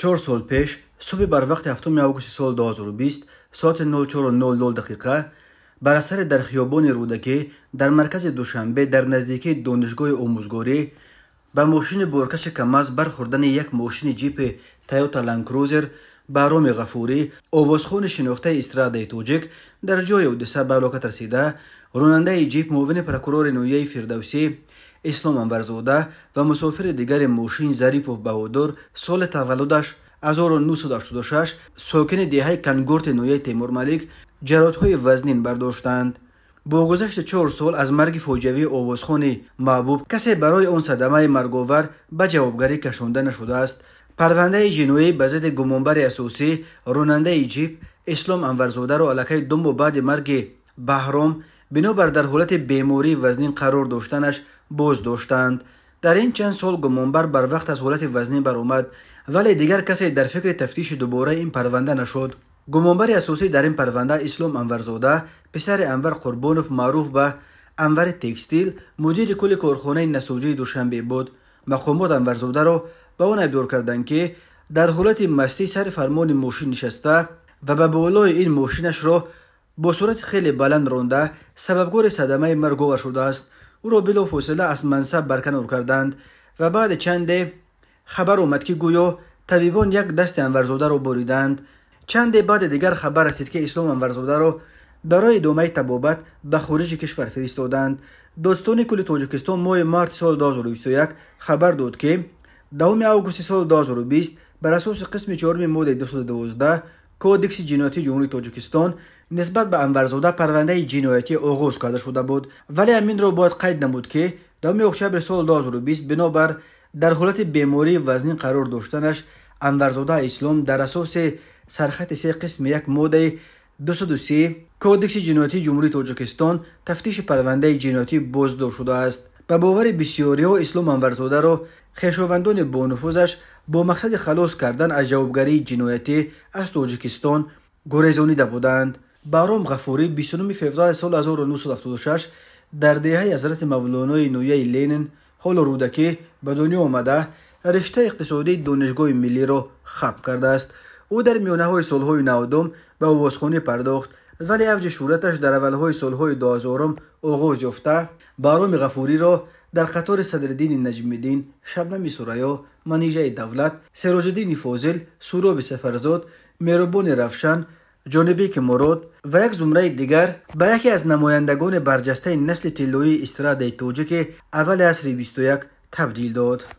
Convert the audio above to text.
чор сол пеш субҳи бар вақти 7 августи соли 2020 соати 04:00 дақиқа бар асари дар хиёбони рӯдакӣ дар маркази душанбе дар наздикии донишгоҳи омӯзгорӣ ба мошини боркаши камаз бархӯрдани як мошини ҷипи тайёта ланкрузер ба роми ғафурӣ овозхони шинохтаи истрадаи тоҷик дар ҷои ҳодиса ба ҳалокат расида ронандаи ҷип муовини прокурори ноҳияи фирдавсӣ اسلام انبرزوده و مسافر دیگر موشین زریپوف و بهودور سال تولدش 1986 ساکن دیهه کنگورت نویه تیمور ملک جرات های وزنین برداشتند. با گذشت چهار سال از مرگ فوجوی آوازخان محبوب کسی برای اون صدمه مرگوور به جوابگری کشونده نشده است. پرونده جنوی بزد گمونبری اساسی روننده جیپ اسلام انورزاده رو علکه دوم و بعد مرگ بحرام بنابرای در حالت بیموری وزنین قرار داشتنش بوز داشتند در این چند سال گمانبر بر وقت از حالت وزنی بر اومد ولی دیگر کسی در فکر تفتیش دوباره این پرونده نشد گمانبر اساسی در این پرونده اسلام انورزاده پسر انور قربانوف معروف به انور تکستیل مدیر کل کارخانه نسوجی دوشنبه بود مقامات انورزاده را به آن ابدار کردند که در حالت مستی سر فرمان ماشین نشسته و به بالای این ماشینش را با صورت خیلی بلند رونده، سببگار صدمه مرگ شده است ӯро билофосила аз мансаб барканор карданд ва баъди чанде хабар омад ки гӯё табибон як дасти анварзодаро бориданд чанде баъди дигар хабар расид ки ислом анварзодаро барои идомаи табобат ба хориҷи кишвар фиристоданд достони кӯли тоҷикистон моҳи марти соли 2021 хабар дод ки 2 августи соли 2020 бар асоси қисми 4 моддаи 212 کودکس جنایتی جمهوری تاجیکستان نسبت به انورزاده پرونده جنایتی آغاز کرده شده بود ولی امین را باید قید نمود که دوم اکتبر سال 2020 بنابر در حالت بیماری وزنی قرار داشتنش انورزاده اسلام در اساس سرخط سه قسم یک ماده 203 کودکس جنایتی جمهوری تاجیکستان تفتیش پرونده جنایتی بازدار شده است ба бовари бисёриҳо ислом анварзодаро хешовандони бонуфузаш бо мақсади халос кардан аз ҷавобгарии ҷиноятӣ аз тоҷикистон гурезонида буданд баҳром ғафурӣ 29 феврали соли 1976 дар деҳаи ҳазрати мавлонои ноияи ленин ҳоло рӯдакӣ ба дунё омада риштаи иқтисодии донишгоҳи миллиро хаб кардааст ӯ дар миёнаҳои солҳои навдум ба овозхонӣ пардохт ولی افج شورتش در اولهای سالهای دوازارم آغاز یافته بارام غفوری را در قطار صدرالدین نجم الدین شبنم سریا، منیجه دولت سراج الدین فاضل سوراب سفرزاد مهربان رفشن جانبیک مراد و یک زمره دیگر به یکی از نمایندگان برجسته نسل تلوی استراد توجه که اول عصر 21 تبدیل داد